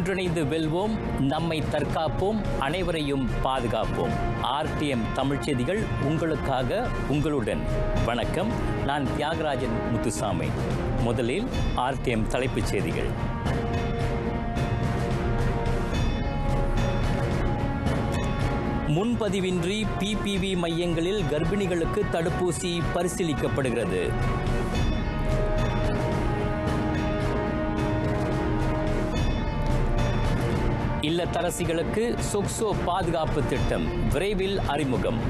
ஒன்றிணைந்து வெல்வோம் நம்மை தற்காப்போம் அனைவரையும் பாதுகாப்போம் ஆர்டிஎம் தமிழ் செய்திகள் உங்களுக்காக உங்களுடன் வணக்கம் நான் தியாகராஜன் முத்துசாமி முதலில் ஆர்டிஎம் தலைப்புச் செய்திகள் முன்பதிவின்றி பிபிவி மையங்களில் கர்ப்பிணிகளுக்கு தடுப்பூசி பரிசீலிக்கப்படுகிறது இல்லத்தரசிகளுக்கு சொக்சோ பாதுகாப்பு திட்டம் விரைவில் அறிமுகம்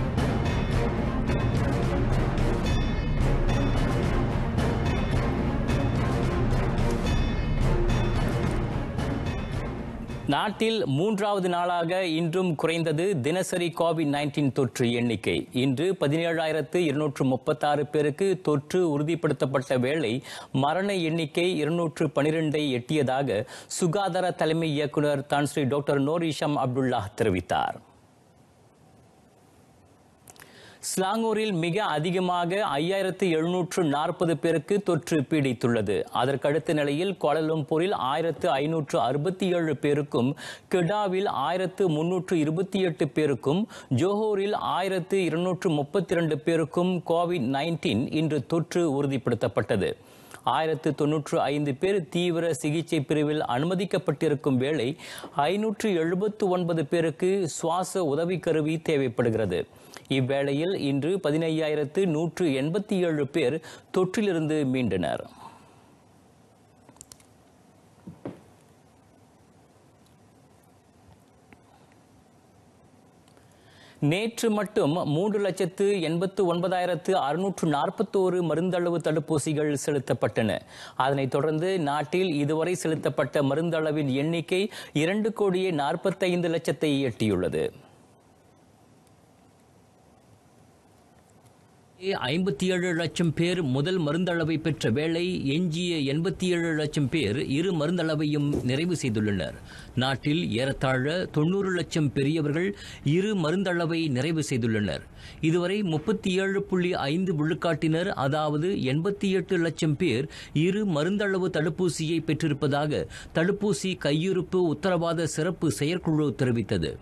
நாட்டில் மூன்றாவது நாளாக இன்றும் குறைந்தது தினசரி கோவிட் நைன்டீன் தொற்று எண்ணிக்கை இன்று பதினேழாயிரத்து இருநூற்று முப்பத்தாறு பேருக்கு தொற்று உறுதிப்படுத்தப்பட்ட வேளை மரண எண்ணிக்கை இருநூற்று பனிரெண்டை எட்டியதாக சுகாதார தலைமை இயக்குநர் ஸ்ரீ டாக்டர் நோரிஷம் அப்துல்லா தெரிவித்தார் ஸ்லாங்கூரில் மிக அதிகமாக ஐயாயிரத்து எழுநூற்று நாற்பது பேருக்கு தொற்று பீடித்துள்ளது அதற்கடுத்த நிலையில் கோலலம்பூரில் ஆயிரத்து ஐநூற்று அறுபத்தி ஏழு பேருக்கும் கிடாவில் ஆயிரத்து முன்னூற்று இருபத்தி எட்டு பேருக்கும் ஜோஹூரில் ஆயிரத்து இருநூற்று முப்பத்தி இரண்டு பேருக்கும் கோவிட் நைன்டீன் இன்று தொற்று உறுதிப்படுத்தப்பட்டது ஆயிரத்து தொன்னூற்று ஐந்து பேர் தீவிர சிகிச்சை பிரிவில் அனுமதிக்கப்பட்டிருக்கும் வேளை ஐநூற்று எழுபத்து ஒன்பது பேருக்கு சுவாச உதவி கருவி தேவைப்படுகிறது இவ்வேளையில் இன்று பதினையாயிரத்து நூற்று எண்பத்தி ஏழு பேர் தொற்றிலிருந்து மீண்டனர் நேற்று மட்டும் மூன்று லட்சத்து எண்பத்து ஒன்பதாயிரத்து அறுநூற்று நாற்பத்தோரு மருந்தளவு தடுப்பூசிகள் செலுத்தப்பட்டன அதனைத் தொடர்ந்து நாட்டில் இதுவரை செலுத்தப்பட்ட மருந்தளவின் எண்ணிக்கை இரண்டு கோடியே நாற்பத்தைந்து லட்சத்தை எட்டியுள்ளது ஐம்பத்தி ஏழு லட்சம் பேர் முதல் மருந்தளவை பெற்ற வேளை எஞ்சிய எண்பத்தி ஏழு லட்சம் பேர் இரு மருந்தளவையும் நிறைவு செய்துள்ளனர் நாட்டில் ஏறத்தாழ தொண்ணூறு லட்சம் பெரியவர்கள் இரு மருந்தளவை நிறைவு செய்துள்ளனர் இதுவரை முப்பத்தி ஏழு புள்ளி ஐந்து விழுக்காட்டினர் அதாவது எண்பத்தி எட்டு லட்சம் பேர் இரு மருந்தளவு தடுப்பூசியை பெற்றிருப்பதாக தடுப்பூசி கையிருப்பு உத்தரவாத சிறப்பு செயற்குழு தெரிவித்தது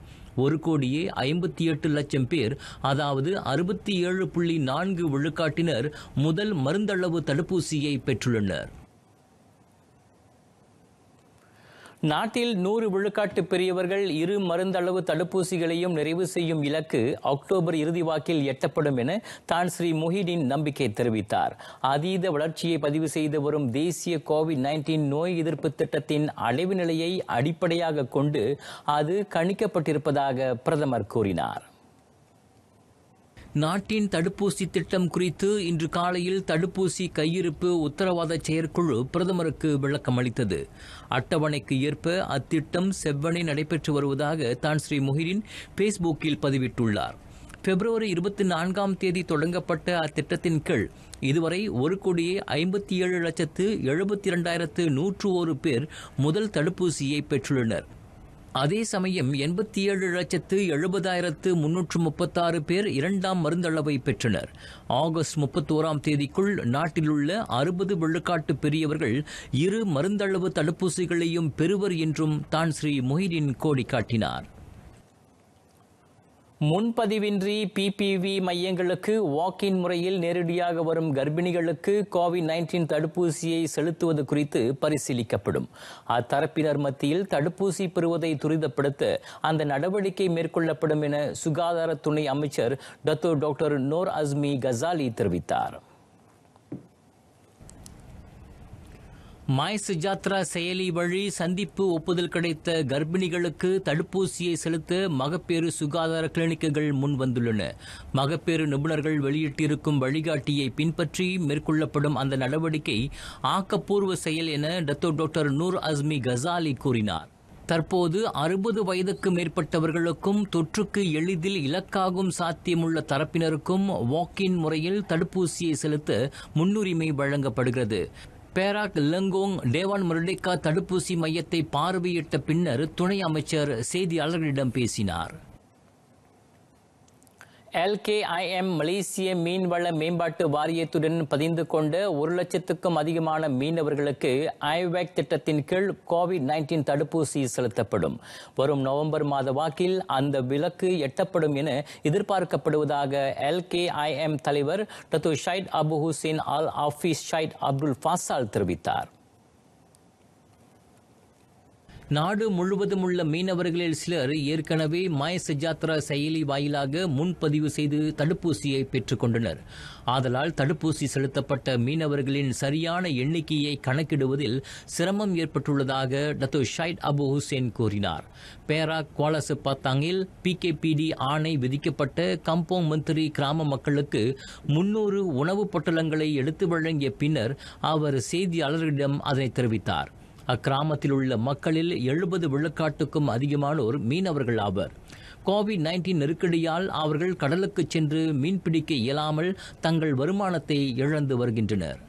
ஒரு கோடியே ஐம்பத்தி எட்டு லட்சம் பேர் அதாவது அறுபத்தி ஏழு புள்ளி நான்கு விழுக்காட்டினர் முதல் மருந்தளவு தடுப்பூசியை பெற்றுள்ளனர் நாட்டில் நூறு விழுக்காட்டு பெரியவர்கள் இரு மருந்தளவு தடுப்பூசிகளையும் நிறைவு செய்யும் இலக்கு அக்டோபர் இறுதி வாக்கில் எட்டப்படும் என தான் ஸ்ரீ மொஹிடின் நம்பிக்கை தெரிவித்தார் அதீத வளர்ச்சியை பதிவு செய்து வரும் தேசிய கோவிட் நைன்டீன் நோய் எதிர்ப்பு திட்டத்தின் அடைவு நிலையை அடிப்படையாக கொண்டு அது கணிக்கப்பட்டிருப்பதாக பிரதமர் கூறினார் நாட்டின் தடுப்பூசி திட்டம் குறித்து இன்று காலையில் தடுப்பூசி கையிருப்பு உத்தரவாத செயற்குழு பிரதமருக்கு விளக்கம் அளித்தது அட்டவணைக்கு ஏற்ப அத்திட்டம் செவ்வனே நடைபெற்று வருவதாக தான் ஸ்ரீ முஹிரின் பேஸ்புக்கில் பதிவிட்டுள்ளார் பிப்ரவரி இருபத்தி நான்காம் தேதி தொடங்கப்பட்ட அத்திட்டத்தின் கீழ் இதுவரை ஒரு கோடியே ஐம்பத்தி ஏழு லட்சத்து எழுபத்தி இரண்டாயிரத்து நூற்று ஒரு பேர் முதல் தடுப்பூசியை பெற்றுள்ளனர் அதே சமயம் எண்பத்தி ஏழு லட்சத்து எழுபதாயிரத்து முன்னூற்று முப்பத்தாறு பேர் இரண்டாம் மருந்தளவை பெற்றனர் ஆகஸ்ட் முப்பத்தோராம் தேதிக்குள் நாட்டிலுள்ள அறுபது விழுக்காட்டு பெரியவர்கள் இரு மருந்தளவு தடுப்பூசிகளையும் பெறுவர் என்றும் தான் ஸ்ரீ மொஹிதீன் கோடி காட்டினார் முன்பதிவின்றி பிபிவி மையங்களுக்கு வாக்கின் முறையில் நேரடியாக வரும் கர்ப்பிணிகளுக்கு கோவிட் நைன்டீன் தடுப்பூசியை செலுத்துவது குறித்து பரிசீலிக்கப்படும் அத்தரப்பினர் மத்தியில் தடுப்பூசி பெறுவதை துரிதப்படுத்த அந்த நடவடிக்கை மேற்கொள்ளப்படும் என சுகாதார துணை அமைச்சர் Dato doctor Noor Azmi Ghazali தெரிவித்தார் மாய் சுஜாத்ரா செயலி வழி சந்திப்பு ஒப்புதல் கிடைத்த கர்ப்பிணிகளுக்கு தடுப்பூசியை செலுத்த மகப்பேறு சுகாதார கிளினிக்குகள் முன் வந்துள்ளன மகப்பேறு நிபுணர்கள் வெளியிட்டிருக்கும் வழிகாட்டியை பின்பற்றி மேற்கொள்ளப்படும் அந்த நடவடிக்கை ஆக்கப்பூர்வ செயல் என Dato doctor Noor Azmi Ghazali கூறினார் தற்போது அறுபது வயதுக்கு மேற்பட்டவர்களுக்கும் தொற்றுக்கு எளிதில் இலக்காகும் சாத்தியமுள்ள தரப்பினருக்கும் வாக்கின் முறையில் தடுப்பூசியை செலுத்த முன்னுரிமை வழங்கப்படுகிறது பேராக் லெங்கோங் டேவான் முரளிகா தடுப்பூசி மையத்தை பார்வையிட்ட பின்னர் துணை அமைச்சர் செய்தியாளர்களிடம் பேசினார் எல்கேஐஎம் மலேசிய மீன்வள மேம்பாட்டு வாரியத்துடன் பதிந்து கொண்ட ஒரு லட்சத்துக்கும் அதிகமான மீனவர்களுக்கு ஐவேக் திட்டத்தின் கீழ் கோவிட் நைன்டீன் தடுப்பூசி செலுத்தப்படும் வரும் நவம்பர் மாத வாக்கில் அந்த விலக்கு எட்டப்படும் என எதிர்பார்க்கப்படுவதாக எல்கேஐஎம் தலைவர் Datuk Syed Abu Hussein Al ஆஃபீஸ் ஷைட் அப்துல் ஃபாசால் தெரிவித்தார் நாடு முழுவதும் உள்ள மீனவர்களில் சிலர் ஏற்கனவே மாய சஜாத்ரா செயலி வாயிலாக முன்பதிவு செய்து தடுப்பூசியை பெற்றுக்கொண்டனர் ஆதலால் தடுப்பூசி செலுத்தப்பட்ட மீனவர்களின் சரியான எண்ணிக்கையை கணக்கிடுவதில் சிரமம் ஏற்பட்டுள்ளதாக டத்து ஷைட் அபு ஹுசேன் கூறினார் பேரா பி பிகேபிடி ஆணை விதிக்கப்பட்ட கம்போங் மந்திரி கிராம மக்களுக்கு முன்னூறு உணவுப் பொட்டலங்களை எடுத்து வழங்கிய பின்னர் அவர் செய்தியாளர்களிடம் அதனை தெரிவித்தார் அக்கிராமத்தில் உள்ள மக்களில் எழுபது விழுக்காட்டுக்கும் அதிகமானோர் மீனவர்கள் ஆவர் கோவிட் நைன்டீன் நெருக்கடியால் அவர்கள் கடலுக்கு சென்று மீன்பிடிக்க இயலாமல் தங்கள் வருமானத்தை இழந்து வருகின்றனர்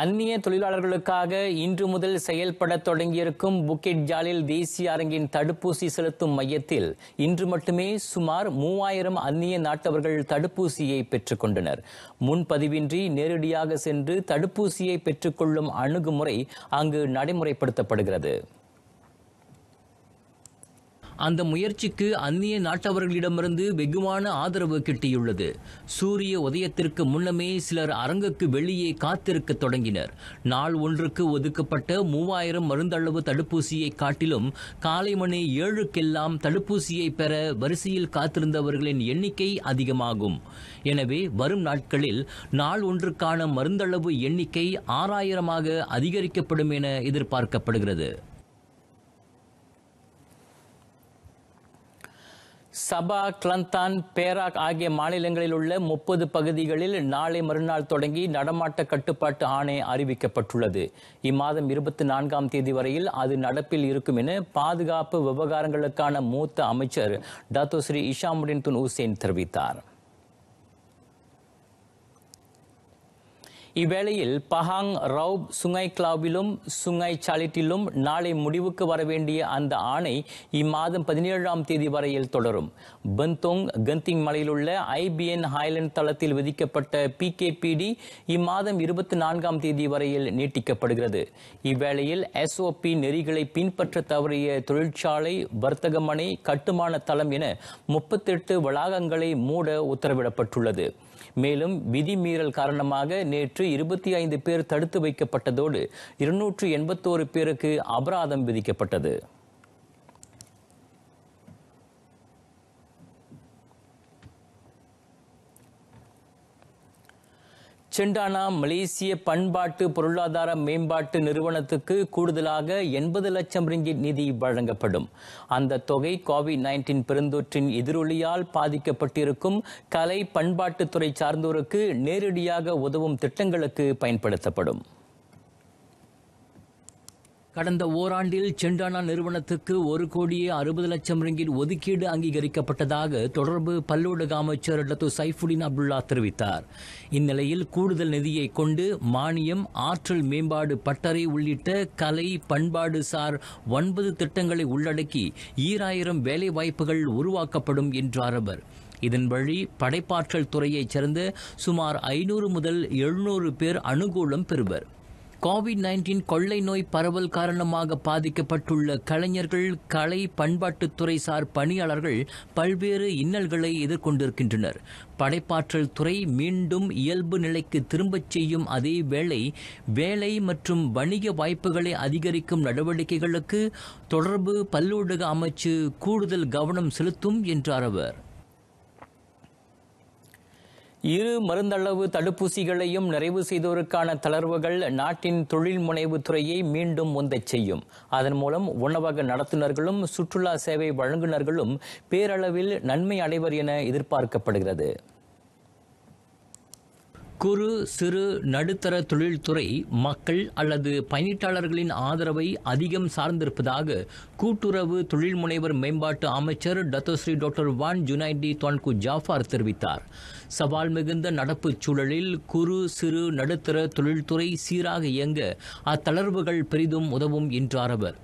அந்நிய தொழிலாளர்களுக்காக இன்று முதல் செயல்பட தொடங்கியிருக்கும் புக்கெட் ஜாலில் தேசிய அரங்கின் தடுப்பூசி செலுத்தும் மையத்தில் இன்று மட்டுமே சுமார் மூவாயிரம் அந்நிய நாட்டவர்கள் தடுப்பூசியை கொண்டனர் முன்பதிவின்றி நேரடியாக சென்று தடுப்பூசியை பெற்றுக்கொள்ளும் அணுகுமுறை அங்கு நடைமுறைப்படுத்தப்படுகிறது அந்த முயற்சிக்கு அந்நிய நாட்டவர்களிடமிருந்து வெகுவான ஆதரவு கிட்டியுள்ளது சூரிய உதயத்திற்கு முன்னமே சிலர் அரங்குக்கு வெளியே காத்திருக்க தொடங்கினர் நாள் ஒன்றுக்கு ஒதுக்கப்பட்ட மூவாயிரம் மருந்தளவு தடுப்பூசியை காட்டிலும் காலை மணி ஏழுக்கெல்லாம் தடுப்பூசியை பெற வரிசையில் காத்திருந்தவர்களின் எண்ணிக்கை அதிகமாகும் எனவே வரும் நாட்களில் நாள் ஒன்றுக்கான மருந்தளவு எண்ணிக்கை ஆறாயிரமாக அதிகரிக்கப்படும் என எதிர்பார்க்கப்படுகிறது சபா கிளந்தான் பேராக் ஆகிய மாநிலங்களில் உள்ள முப்பது பகுதிகளில் நாளை மறுநாள் தொடங்கி நடமாட்ட கட்டுப்பாட்டு ஆணை அறிவிக்கப்பட்டுள்ளது இம்மாதம் இருபத்தி நான்காம் தேதி வரையில் அது நடப்பில் இருக்கும் என பாதுகாப்பு விவகாரங்களுக்கான மூத்த அமைச்சர் Dato Sri Hishammuddin Tun Hussein தெரிவித்தார் இவ்வேளையில் பஹாங் ரவுப் சுங்கை கிளாவிலும் சுங்கை சாலிட்டிலும் நாளை முடிவுக்கு வர வேண்டிய அந்த ஆணை இம்மாதம் பதினேழாம் தேதி வரையில் தொடரும் பந்தோங் கந்திங் மலையிலுள்ள ஐபிஎன் ஹாய்லண்ட் தளத்தில் விதிக்கப்பட்ட பிகேபிடி இம்மாதம் இருபத்தி நான்காம் தேதி வரையில் நீட்டிக்கப்படுகிறது இவ்வேளையில் எஸ்ஓபி நெறிகளை பின்பற்ற தவறிய தொழிற்சாலை வர்த்தகமனை கட்டுமான தளம் என முப்பத்தெட்டு வளாகங்களை மூட உத்தரவிடப்பட்டுள்ளது மேலும் விதிமீறல் காரணமாக நேற்று இருபத்தி ஐந்து பேர் தடுத்து வைக்கப்பட்டதோடு இருநூற்று எண்பத்தோரு பேருக்கு அபராதம் விதிக்கப்பட்டது செண்டானா மலேசிய பண்பாட்டு பொருளாதார மேம்பாட்டு நிறுவனத்துக்கு கூடுதலாக எண்பது லட்சம் ரிங்கிட் நிதி வழங்கப்படும் அந்த தொகை கோவிட் நைன்டீன் பெருந்தொற்றின் எதிரொலியால் பாதிக்கப்பட்டிருக்கும் கலை பண்பாட்டுத்துறை சார்ந்தோருக்கு நேரடியாக உதவும் திட்டங்களுக்கு பயன்படுத்தப்படும் கடந்த ஓராண்டில் செண்டானா நிறுவனத்துக்கு ஒரு கோடியே அறுபது லட்சம் ரங்கில் ஒதுக்கீடு அங்கீகரிக்கப்பட்டதாக தொடர்பு பல்லூடக அமைச்சர் டத்து சைஃபுடின் அப்துல்லா தெரிவித்தார் இந்நிலையில் கூடுதல் நிதியை கொண்டு மானியம் ஆற்றல் மேம்பாடு பட்டறை உள்ளிட்ட கலை பண்பாடு சார் ஒன்பது திட்டங்களை உள்ளடக்கி ஈராயிரம் வேலைவாய்ப்புகள் உருவாக்கப்படும் என்றார் அவர் இதன் வழி படைப்பாற்றல் துறையைச் சேர்ந்த சுமார் ஐநூறு முதல் எழுநூறு பேர் அனுகூலம் பெறுவர் கோவிட் நைன்டீன் கொள்ளை நோய் பரவல் காரணமாக பாதிக்கப்பட்டுள்ள கலைஞர்கள் கலை சார் பணியாளர்கள் பல்வேறு இன்னல்களை எதிர்கொண்டிருக்கின்றனர் படைப்பாற்றல் துறை மீண்டும் இயல்பு நிலைக்கு திரும்பச் செய்யும் அதே வேளை வேலை மற்றும் வணிக வாய்ப்புகளை அதிகரிக்கும் நடவடிக்கைகளுக்கு தொடர்பு பல்லூடக அமைச்சு கூடுதல் கவனம் செலுத்தும் என்றார் அவர் இரு மருந்தளவு தடுப்பூசிகளையும் நிறைவு செய்தோருக்கான தளர்வுகள் நாட்டின் தொழில் முனைவு துறையை மீண்டும் முந்தச் செய்யும் அதன் மூலம் உணவக நடத்துனர்களும் சுற்றுலா சேவை வழங்குநர்களும் பேரளவில் நன்மை அடைவர் என எதிர்பார்க்கப்படுகிறது குறு சிறு நடுத்தர தொழில்துறை மக்கள் அல்லது பயனீட்டாளர்களின் ஆதரவை அதிகம் சார்ந்திருப்பதாக கூட்டுறவு தொழில் முனைவர் மேம்பாட்டு அமைச்சர் Dato Sri doctor Wan Junaidi Tuanku Jaafar தெரிவித்தார் சவால் மிகுந்த நடப்பு சூழலில் குறு சிறு நடுத்தர தொழில்துறை சீராக இயங்க அத்தளர்வுகள் பெரிதும் உதவும் என்றார் அவர்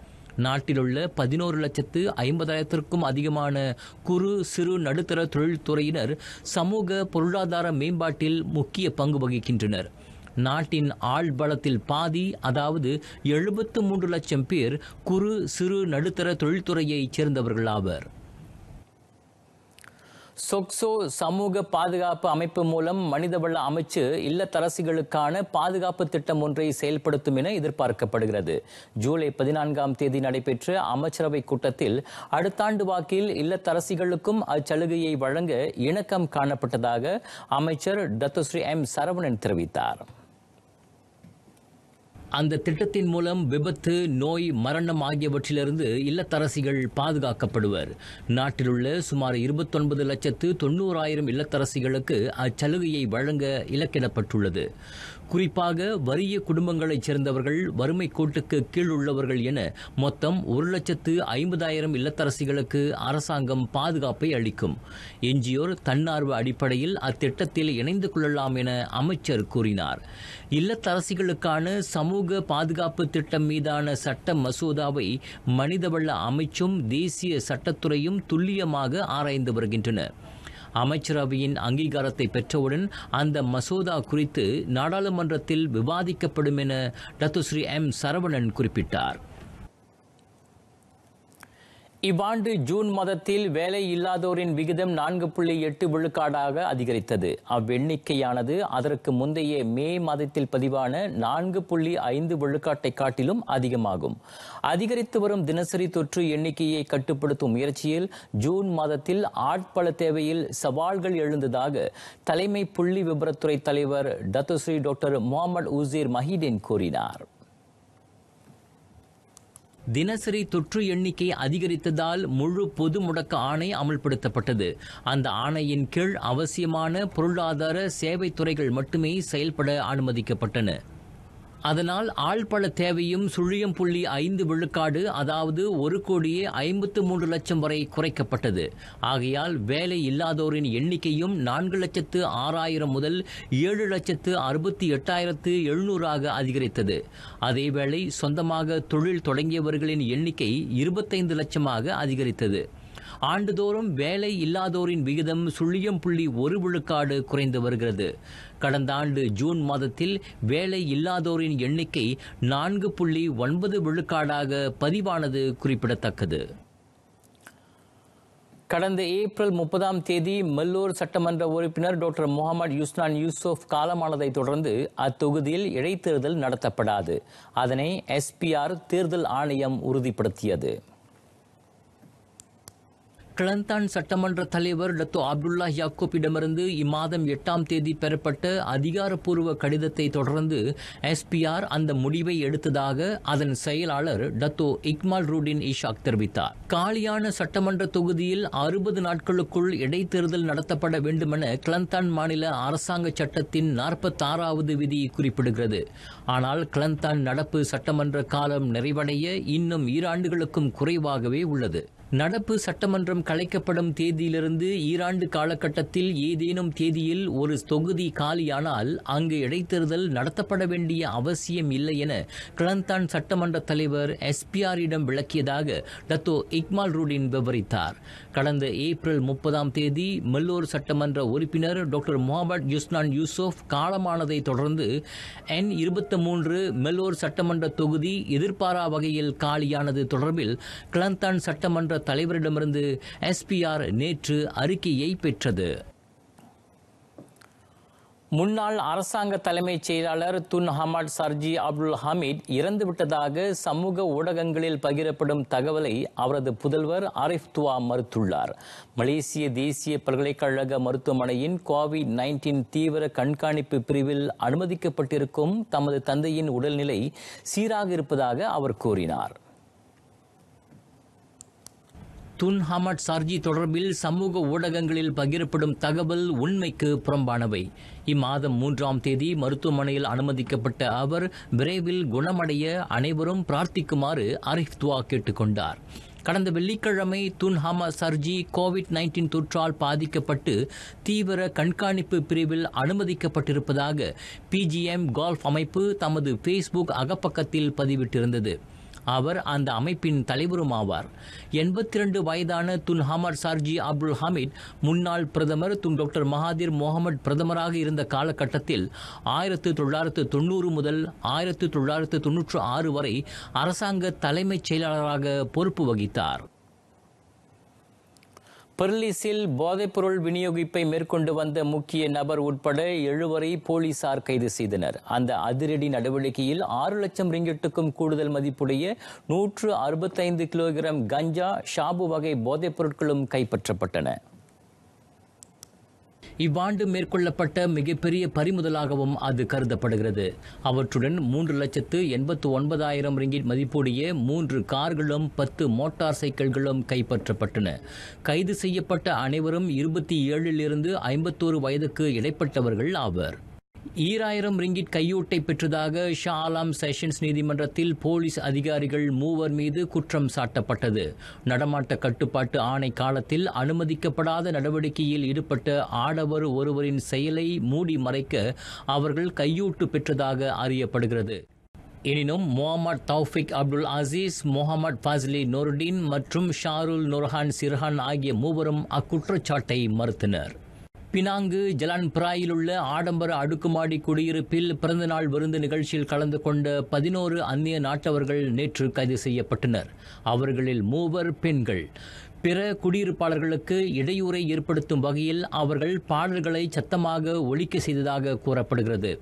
நாட்டிலுள்ள பதினோரு லட்சத்து ஐம்பதாயிரத்திற்கும் அதிகமான குறு சிறு நடுத்தர தொழில்துறையினர் சமூக பொருளாதார மேம்பாட்டில் முக்கிய பங்கு வகிக்கின்றனர் நாட்டின் ஆழ்பலத்தில் பாதி அதாவது எழுபத்து மூன்று லட்சம் பேர் குறு சிறு நடுத்தர தொழில்துறையைச் சேர்ந்தவர்களாவர் சொக்சோ சமூக பாதுகாப்பு அமைப்பு மூலம் மனிதவள அமைச்சு இல்லத்தரசிகளுக்கான பாதுகாப்பு திட்டம் ஒன்றை செயல்படுத்தும் என எதிர்பார்க்கப்படுகிறது ஜூலை பதினான்காம் தேதி நடைபெற்ற அமைச்சரவை கூட்டத்தில் அடுத்த ஆண்டு வாக்கில் இல்லத்தரசிகளுக்கும் அச்சலுகையை வழங்க இணக்கம் காணப்பட்டதாக அமைச்சர் தத்துஸ்ரீ எம் சரவணன் தெரிவித்தார் அந்த திட்டத்தின் மூலம் விபத்து நோய் மரணம் ஆகியவற்றிலிருந்து இல்லத்தரசிகள் பாதுகாக்கப்படுவர் நாட்டில் உள்ள சுமார் இருபத்தொன்பது லட்சத்து தொண்ணூறாயிரம் இல்லத்தரசிகளுக்கு அச்சலுகையை வழங்க இலக்கிடப்பட்டுள்ளது குறிப்பாக வறிய குடும்பங்களைச் சேர்ந்தவர்கள் வறுமை கோட்டுக்கு கீழ் உள்ளவர்கள் என மொத்தம் ஒரு லட்சத்து ஐம்பதாயிரம் இல்லத்தரசிகளுக்கு அரசாங்கம் பாதுகாப்பை அளிக்கும் எஞ்சியோர் தன்னார்வ அடிப்படையில் அத்திட்டத்தில் இணைந்து கொள்ளலாம் என அமைச்சர் கூறினார் இல்லத்தரசிகளுக்கான சமூக பாதுகாப்பு திட்டம் மீதான சட்ட மசோதாவை மனிதவள அமைச்சும் தேசிய சட்டத்துறையும் துல்லியமாக ஆராய்ந்து வருகின்றன அமைச்சரவையின் அங்கீகாரத்தை பெற்றவுடன் அந்த மசோதா குறித்து நாடாளுமன்றத்தில் விவாதிக்கப்படும் என டத்துஸ்ரீ எம் சரவணன் குறிப்பிட்டார் இவ்வாண்டு ஜூன் மாதத்தில் வேலை இல்லாதோரின் விகிதம் நான்கு புள்ளி எட்டு விழுக்காடாக அதிகரித்தது அவ்வெண்ணிக்கையானது அதற்கு முந்தைய மே மாதத்தில் பதிவான நான்கு புள்ளி ஐந்து விழுக்காட்டை காட்டிலும் அதிகமாகும் அதிகரித்து வரும் தினசரி தொற்று எண்ணிக்கையை கட்டுப்படுத்தும் முயற்சியில் ஜூன் மாதத்தில் ஆட்பல தேவையில் சவால்கள் எழுந்ததாக தலைமை புள்ளி விபரத்துறை தலைவர் Datuk Seri doctor Mohamed Uzir Mahidin கூறினார் தினசரி தொற்று எண்ணிக்கை அதிகரித்ததால் முழு பொது முடக்க ஆணை அமல்படுத்தப்பட்டது அந்த ஆணையின் கீழ் அவசியமான பொருளாதார சேவை துறைகள் மட்டுமே செயல்பட அனுமதிக்கப்பட்டன அதனால் ஆழ்பழ தேவையும் சுழியம் புள்ளி ஐந்து விழுக்காடு அதாவது ஒரு கோடியே ஐம்பத்து மூன்று லட்சம் வரை குறைக்கப்பட்டது ஆகையால் வேலை இல்லாதோரின் எண்ணிக்கையும் நான்கு லட்சத்து ஆறாயிரம் முதல் ஏழு லட்சத்து அறுபத்தி எட்டாயிரத்து எழுநூறாக அதிகரித்தது அதேவேளை சொந்தமாக தொழில் தொடங்கியவர்களின் எண்ணிக்கை இருபத்தைந்து லட்சமாக அதிகரித்தது ஆண்டுதோறும் வேலை இல்லாதோரின் விகிதம் சுழியம் புள்ளி ஒரு விழுக்காடு குறைந்து வருகிறது கடந்த ஆண்டு ஜூன் மாதத்தில் வேலை இல்லாதோரின் எண்ணிக்கை நான்கு புள்ளி ஒன்பது விழுக்காடாக பதிவானது குறிப்பிடத்தக்கது கடந்த ஏப்ரல் முப்பதாம் தேதி மெல்லூர் சட்டமன்ற உறுப்பினர் டாக்டர் முகமது யூஸ்னான் யூசுப் காலமானதை தொடர்ந்து அத்தொகுதியில் இடைத்தேர்தல் நடத்தப்படாது அதனை எஸ்பிஆர் தேர்தல் ஆணையம் உறுதிப்படுத்தியது கிளந்தான் சட்டமன்ற தலைவர் டத்தோ அப்துல்லா யாக்கோப்பிடமிருந்து இம்மாதம் எட்டாம் தேதி பெறப்பட்ட அதிகாரப்பூர்வ கடிதத்தை தொடர்ந்து எஸ்பிஆர் அந்த முடிவை எடுத்ததாக அதன் செயலாளர் டத்தோ இக்மால் ரூடின் இஷாக் தெரிவித்தார் காலியான சட்டமன்ற தொகுதியில் அறுபது நாட்களுக்குள் இடைத்தேர்தல் நடத்தப்பட வேண்டுமென கிளந்தான் மாநில அரசாங்க சட்டத்தின் நாற்பத்தாறாவது விதி குறிப்பிடுகிறது ஆனால் கிளந்தான் நடப்பு சட்டமன்ற காலம் நிறைவடைய இன்னும் ஈராண்டுகளுக்கும் குறைவாகவே உள்ளது நடப்பு சட்டமன்றம் கலைக்கப்படும் தேதியிலிருந்து ஈராண்டு காலகட்டத்தில் ஏதேனும் தேதியில் ஒரு தொகுதி காலியானால் அங்கு இடைத்தேர்தல் நடத்தப்பட வேண்டிய அவசியம் இல்லை என கிளந்தான் சட்டமன்ற தலைவர் எஸ்பிஆரிடம் விளக்கியதாக டத்தோ இக்மால் ரூடின் விவரித்தார் கடந்த ஏப்ரல் முப்பதாம் தேதி மெல்லோர் சட்டமன்ற உறுப்பினர் டாக்டர் முகமட் யுஸ்னான் யூசுப் காலமானதை தொடர்ந்து என் இருபத்தி மூன்று மெல்லோர் சட்டமன்ற தொகுதி எதிர்பாரா வகையில் காலியானது தொடர்பில் கிளந்தான் சட்டமன்ற தலைவரிடமிருந்து எஸ்பிஆர் நேற்று அறிக்கையை பெற்றது முன்னாள் அரசாங்க தலைமைச் செயலாளர் Tun Ahmad Sarji Abdul Hamid இறந்துவிட்டதாக சமூக ஊடகங்களில் பகிரப்படும் தகவலை அவரது புதல்வர் அரிஃப் துவா மறுத்துள்ளார் மலேசிய தேசிய பல்கலைக்கழக மருத்துவமனையின் கோவிட் நைன்டீன் தீவிர கண்காணிப்பு பிரிவில் அனுமதிக்கப்பட்டிருக்கும் தமது தந்தையின் உடல்நிலை சீராக இருப்பதாக அவர் கூறினார் துன்ஹமட் சார்ஜி தொடர்பில் சமூக ஊடகங்களில் பகிரப்படும் தகவல் உண்மைக்கு புறம்பானவை இம்மாதம் மூன்றாம் தேதி மருத்துவமனையில் அனுமதிக்கப்பட்ட அவர் விரைவில் குணமடைய அனைவரும் பிரார்த்திக்குமாறு அரிஃப் துவா கேட்டுக்கொண்டார் கடந்த வெள்ளிக்கிழமை துன்ஹாம சர்ஜி கோவிட் நைன்டீன் தொற்றால் பாதிக்கப்பட்டு தீவிர கண்காணிப்பு பிரிவில் அனுமதிக்கப்பட்டிருப்பதாக பிஜிஎம் கோல்ஃப் அமைப்பு தமது ஃபேஸ்புக் அகப்பக்கத்தில் பதிவிட்டிருந்தது அவர் அந்த அமைப்பின் தலைவரும் ஆவார் எண்பத்தி ரெண்டு வயதான Tun Ahmad Sarji Abdul Hamid முன்னாள் பிரதமர் துன் டாக்டர் மகாதீர் மொஹமட் பிரதமராக இருந்த காலகட்டத்தில் ஆயிரத்து தொள்ளாயிரத்து தொண்ணூறு முதல் ஆயிரத்து தொள்ளாயிரத்து தொன்னூற்று ஆறு வரை அரசாங்க தலைமைச் செயலாளராக பொறுப்பு வகித்தார் பெர்லிஸில் போதைப்பொருள் விநியோகிப்பை மேற்கொண்டு வந்த முக்கிய நபர் உட்பட எழுவரை போலீசார் கைது செய்தனர் அந்த அதிரடி நடவடிக்கையில் ஆறு லட்சம் ரிங்கெட்டுக்கும் கூடுதல் மதிப்புடைய நூற்று அறுபத்தைந்து கிலோகிராம் கஞ்சா ஷாபு வகை போதைப் பொருட்களும் கைப்பற்றப்பட்டன இவ்வாண்டு மேற்கொள்ளப்பட்ட மிகப்பெரிய பறிமுதலாகவும் அது கருதப்படுகிறது அவற்றுடன் மூன்று லட்சத்து எண்பத்து ஒன்பதாயிரம் ரிங்கிட் மதிப்புடைய மூன்று கார்களும் பத்து மோட்டார் சைக்கிள்களும் கைப்பற்றப்பட்டன கைது செய்யப்பட்ட அனைவரும் இருபத்தி ஏழிலிருந்து ஐம்பத்தோரு வயதுக்கு இடைப்பட்டவர்கள் ஆவர் ஈராயிரம் ரிங்கிட் கையூட்டை பெற்றதாக ஷாலாம் செஷன்ஸ் நீதிமன்றத்தில் போலீஸ் அதிகாரிகள் மூவர் மீது குற்றம் சாட்டப்பட்டது நடமாட்ட கட்டுப்பாட்டு ஆணை காலத்தில் அனுமதிக்கப்படாத நடவடிக்கையில் ஈடுபட்ட ஆடவர் ஒருவரின் செயலை மூடி மறைக்க அவர்கள் கையூட்டு பெற்றதாக அறியப்படுகிறது எனினும் முகமது தௌஃபிக் அப்துல் அசீஸ் முகமது ஃபாஸ்லி நொருடீன் மற்றும் ஷாருல் நொர்ஹான் சிர்ஹான் ஆகிய மூவரும் அக்குற்றச்சாட்டை மறுத்தனர் பினாங்கு ஜலான் பிராயில் உள்ள ஆடம்பர அடுக்குமாடி குடியிருப்பில் பிறந்தநாள் விருந்து நிகழ்ச்சியில் கலந்து கொண்ட பதினோரு அந்நிய நாட்டவர்கள் நேற்று கைது செய்யப்பட்டனர் அவர்களில் மூவர் பெண்கள் பிற குடியிருப்பாளர்களுக்கு இடையூறை ஏற்படுத்தும் வகையில் அவர்கள் பாடல்களை சத்தமாக ஒழிக்க செய்ததாக கூறப்படுகிறது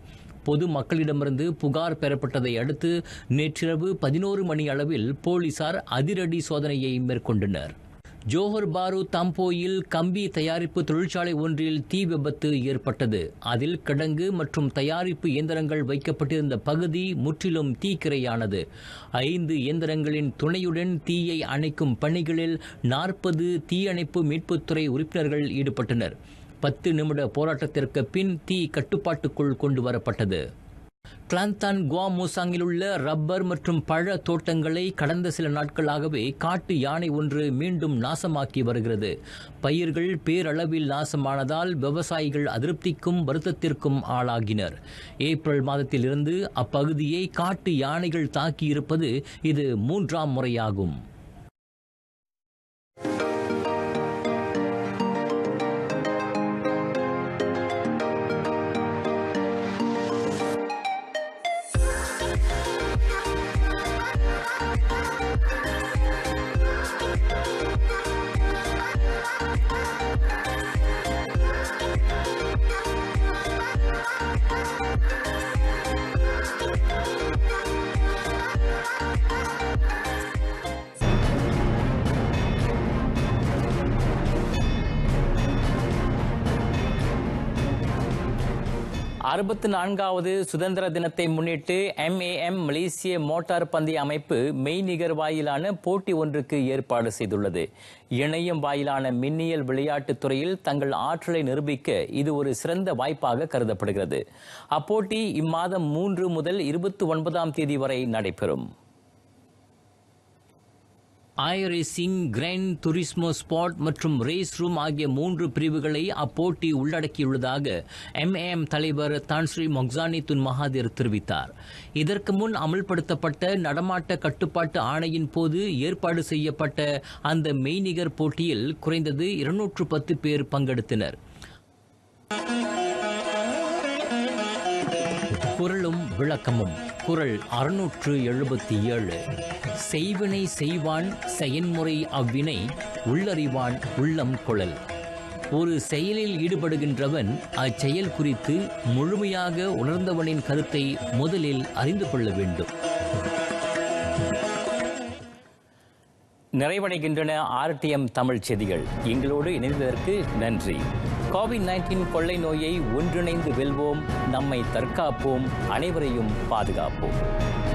பொது மக்களிடமிருந்து புகார் பெறப்பட்டதை அடுத்து நேற்றிரவு பதினோரு மணி அளவில் போலீசார் அதிரடி சோதனையை மேற்கொண்டனர் ஜோஹர் பாரு தம்போயில் கம்பி தயாரிப்பு தொழிற்சாலை ஒன்றில் தீ விபத்து ஏற்பட்டது அதில் கிடங்கு மற்றும் தயாரிப்பு இயந்திரங்கள் வைக்கப்பட்டிருந்த பகுதி முற்றிலும் தீக்கிரையானது ஐந்து இயந்திரங்களின் துணையுடன் தீயை அணைக்கும் பணிகளில் நாற்பது தீயணைப்பு மீட்புத்துறை உறுப்பினர்கள் ஈடுபட்டனர் பத்து நிமிட போராட்டத்திற்கு பின் தீ கட்டுப்பாட்டுக்குள் கொண்டு வரப்பட்டது கிளாந்தான் குவாம் மூசாங்கிலுள்ள ரப்பர் மற்றும் பழ தோட்டங்களை கடந்த சில நாட்களாகவே காட்டு யானை ஒன்று மீண்டும் நாசமாக்கி வருகிறது பயிர்கள் பேரளவில் நாசமானதால் விவசாயிகள் அதிருப்திக்கும் வருத்தத்திற்கும் ஆளாகினர் ஏப்ரல் மாதத்திலிருந்து அப்பகுதியை காட்டு யானைகள் தாக்கியிருப்பது இது மூன்றாம் முறையாகும் அறுபத்தி நான்காவது சுதந்திர தினத்தை முன்னிட்டு எம்ஏஎம் மலேசிய மோட்டார் பந்தய அமைப்பு மெய்நிகர் வாயிலான போட்டி ஒன்றுக்கு ஏற்பாடு செய்துள்ளது இணையம் வாயிலான மின்னியல் விளையாட்டுத் துறையில் தங்கள் ஆற்றலை நிரூபிக்க இது ஒரு சிறந்த வாய்ப்பாக கருதப்படுகிறது அப்போட்டி இம்மாதம் மூன்று முதல் இருபத்தி ஒன்பதாம் தேதி வரை நடைபெறும் iRacing Gran Turismo Sport மற்றும் ரேஸ் ரூம் ஆகிய மூன்று பிரிவுகளை அப்போட்டி உள்ளடக்கியுள்ளதாக எம்ஏஎம் தலைவர் தான்ஸ்ரீ மொக்சானி துன் மகாதேர் தெரிவித்தார் இதற்கு முன் அமல்படுத்தப்பட்ட நடமாட்ட கட்டுப்பாட்டு ஆணையின் போது ஏற்பாடு செய்யப்பட்ட அந்த மெய்நிகர் போட்டியில் குறைந்தது இருநூற்று பத்து பேர் பங்கெடுத்தனர் விளக்கமும் குரல் அறுநூற்று எழுபத்தி ஏழு செய்வினை செய்வான் செயன்முறை அவ்வினை உள்ளறிவான் உள்ளம் குழல் ஒரு செயலில் ஈடுபடுகின்றவன் அச்செயல் குறித்து முழுமையாக உணர்ந்தவனின் கருத்தை முதலில் அறிந்து கொள்ள வேண்டும் நிறைவடைகின்றன ஆர்டிஎம் தமிழ் செய்திகள் எங்களோடு இணைந்ததற்கு நன்றி கோவிட் நைன்டீன் கொள்ளை நோயை ஒன்றிணைந்து வெல்வோம் நம்மை தற்காப்போம் அனைவரையும் பாதுகாப்போம்